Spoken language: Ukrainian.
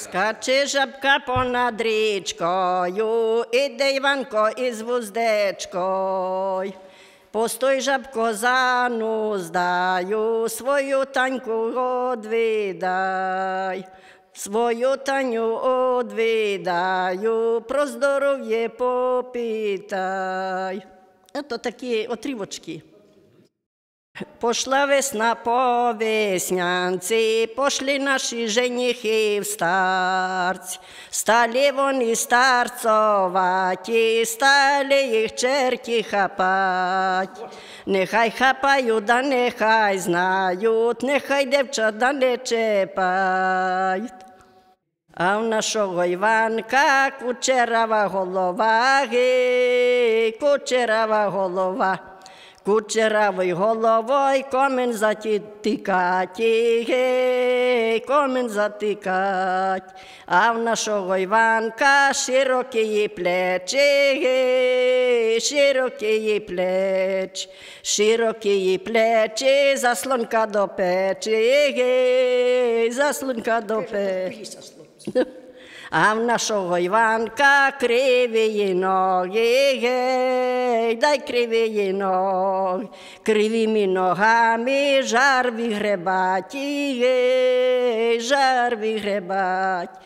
Скаче жабка понад річкою, іде Іванко із вуздечкою. Постой жабко зануздаю, свою таньку одвідай, свою таню одвідаю, про здоров'я попитай. Ето такі отрівочки. Пошла весна по веснянці, пошли наші женіхи в старць, стали вони старцоваті, стали їх черті хапать, нехай хапають, да нехай знають, нехай дівчат да не чепають. А в нашого Іванка кучерава голова, кучерава голова. Кучеравий головой комен затікать, комен затикать, а в нашого Іванка широкі її плечі, широкі її плеч, широкі її плечі, заслонка до печі, заслонка до печі. а в нашого Іванка кривії ноги, гей, дай криві ноги, кривими ногами жар вигребать, гей, жар вигребать.